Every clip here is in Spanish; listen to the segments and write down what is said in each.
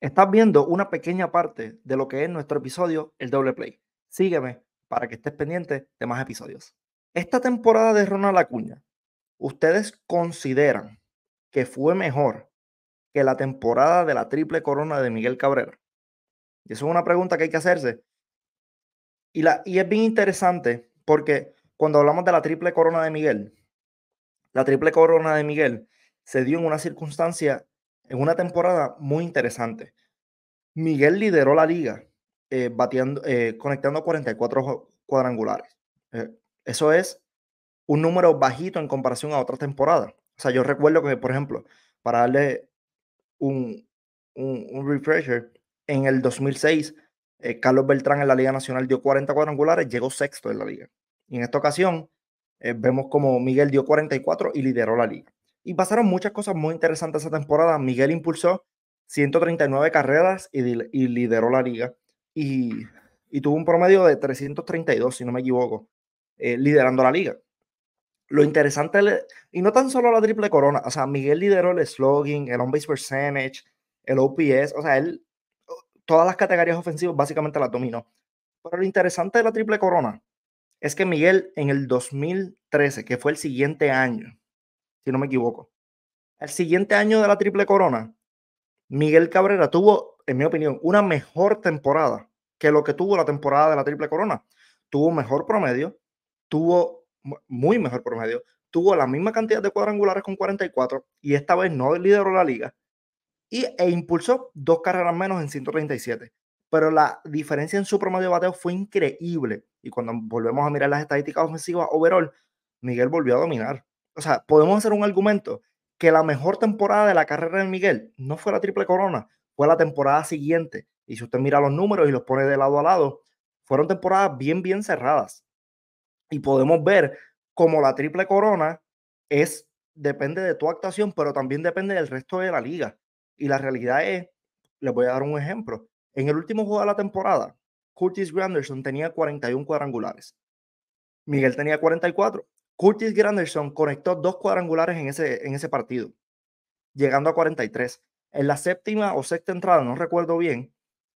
Estás viendo una pequeña parte de lo que es nuestro episodio El Doble Play. Sígueme para que estés pendiente de más episodios. Esta temporada de Ronald Acuña, ¿ustedes consideran que fue mejor que la temporada de la triple corona de Miguel Cabrera? Y eso es una pregunta que hay que hacerse. Y, la, y es bien interesante porque cuando hablamos de la triple corona de Miguel, la triple corona de Miguel se dio en una circunstancia en una temporada muy interesante. Miguel lideró la liga eh, batiendo, eh, conectando 44 cuadrangulares. Eh, eso es un número bajito en comparación a otra temporada. O sea, yo recuerdo que, por ejemplo, para darle un, un, un refresher, en el 2006, Carlos Beltrán en la Liga Nacional dio 40 cuadrangulares, llegó sexto en la liga. Y en esta ocasión, vemos como Miguel dio 44 y lideró la liga. Y pasaron muchas cosas muy interesantes esa temporada. Miguel impulsó 139 carreras y, lideró la liga. Y, tuvo un promedio de 332, si no me equivoco, eh, liderando la liga. Lo interesante, y no tan solo la triple corona, o sea, Miguel lideró el slugging, el on-base percentage, el OPS, o sea, él, todas las categorías ofensivas básicamente la dominó. Pero lo interesante de la triple corona es que Miguel en el 2013, que fue el siguiente año, si no me equivoco. el siguiente año de la Triple Corona, Miguel Cabrera tuvo, en mi opinión, una mejor temporada que lo que tuvo la temporada de la Triple Corona. Tuvo mejor promedio, tuvo muy mejor promedio, tuvo la misma cantidad de cuadrangulares con 44 y esta vez no lideró la liga y, e impulsó dos carreras menos en 137. Pero la diferencia en su promedio de bateo fue increíble y cuando volvemos a mirar las estadísticas ofensivas overall, Miguel volvió a dominar o sea, podemos hacer un argumento que la mejor temporada de la carrera de Miguel no fue la triple corona, fue la temporada siguiente. Y si usted mira los números y los pone de lado a lado, fueron temporadas bien, bien cerradas. Y podemos ver como la triple corona es, depende de tu actuación, pero también depende del resto de la liga. Y la realidad es, les voy a dar un ejemplo. En el último juego de la temporada, Curtis Granderson tenía 41 cuadrangulares. Miguel tenía 44. Curtis Granderson conectó dos cuadrangulares en ese, en ese partido, llegando a 43. En la séptima o sexta entrada, no recuerdo bien,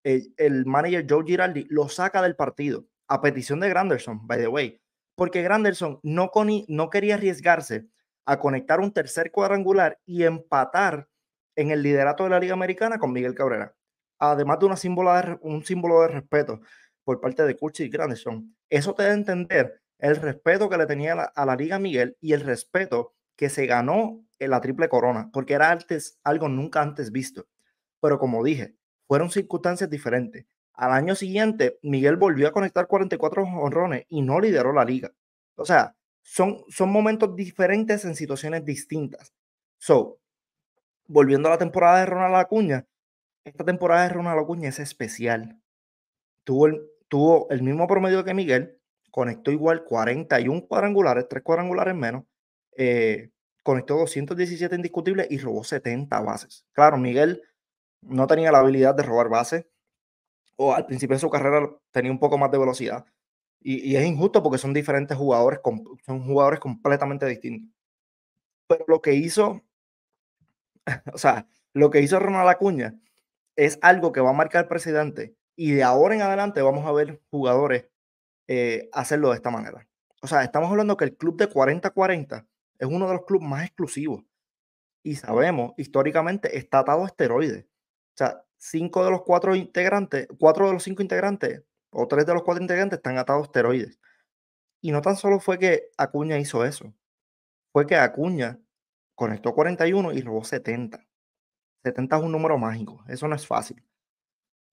el, manager Joe giraldi lo saca del partido, a petición de Granderson, by the way, porque Granderson no, no quería arriesgarse a conectar un tercer cuadrangular y empatar en el liderato de la Liga Americana con Miguel Cabrera. Además de, una símbolo de un símbolo de respeto por parte de Curtis Granderson. Eso te da entender el respeto que le tenía a la, Liga Miguel y el respeto que se ganó en la triple corona, porque era algo nunca antes visto. Pero como dije, fueron circunstancias diferentes. Al año siguiente, Miguel volvió a conectar 44 honrones y no lideró la liga. O sea, son, son momentos diferentes en situaciones distintas. So, volviendo a la temporada de Ronald Acuña, esta temporada de Ronald Acuña es especial. Tuvo tuvo el mismo promedio que Miguel, conectó igual 41 cuadrangulares, 3 cuadrangulares menos, eh, conectó 217 indiscutibles y robó 70 bases. Claro, Miguel no tenía la habilidad de robar bases, o al principio de su carrera tenía un poco más de velocidad. Y, y es injusto porque son diferentes jugadores, son jugadores completamente distintos. Pero lo que hizo, o sea, lo que hizo Ronald Acuña es algo que va a marcar el presidente. Y de ahora en adelante vamos a ver jugadores eh, hacerlo de esta manera. O sea, estamos hablando que el club de 40-40 es uno de los clubes más exclusivos. Y sabemos, históricamente, está atado a esteroides. O sea, cinco de los cuatro integrantes, cuatro de los cinco integrantes, o tres de los cuatro integrantes están atados a esteroides. Y no tan solo fue que Acuña hizo eso, fue que Acuña conectó 41 y robó 70. 70 es un número mágico, eso no es fácil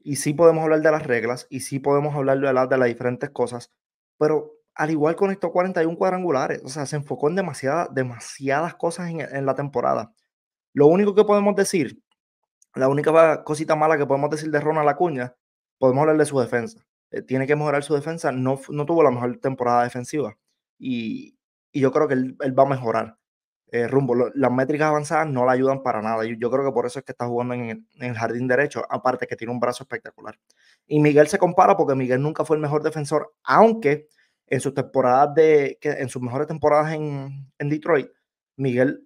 y sí podemos hablar de las reglas, y sí podemos hablar de las, de las diferentes cosas, pero al igual con estos 41 cuadrangulares, o sea, se enfocó en demasiada, demasiadas cosas en, la temporada. Lo único que podemos decir, la única cosita mala que podemos decir de Ronald cuña podemos hablar de su defensa. Eh, tiene que mejorar su defensa, no, no tuvo la mejor temporada defensiva, y, yo creo que él va a mejorar. Eh, rumbo. Las métricas avanzadas no le ayudan para nada. Yo, creo que por eso es que está jugando en, el jardín derecho, aparte que tiene un brazo espectacular. Y Miguel se compara porque Miguel nunca fue el mejor defensor, aunque en sus temporadas de, en sus mejores temporadas en, en Detroit, Miguel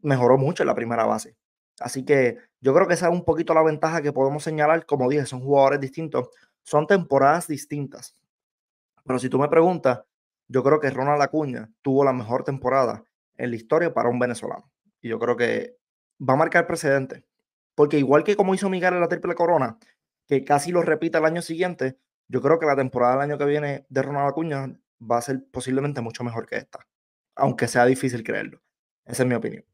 mejoró mucho en la primera base. Así que yo creo que esa es un poquito la ventaja que podemos señalar. Como dije, son jugadores distintos, son temporadas distintas. Pero si tú me preguntas, yo creo que Ronald Acuña tuvo la mejor temporada en la historia para un venezolano. Y yo creo que va a marcar precedente. Porque igual que como hizo Miguel en la triple corona, que casi lo repita el año siguiente, yo creo que la temporada del año que viene de Ronald Acuña va a ser posiblemente mucho mejor que esta. Aunque sea difícil creerlo. Esa es mi opinión.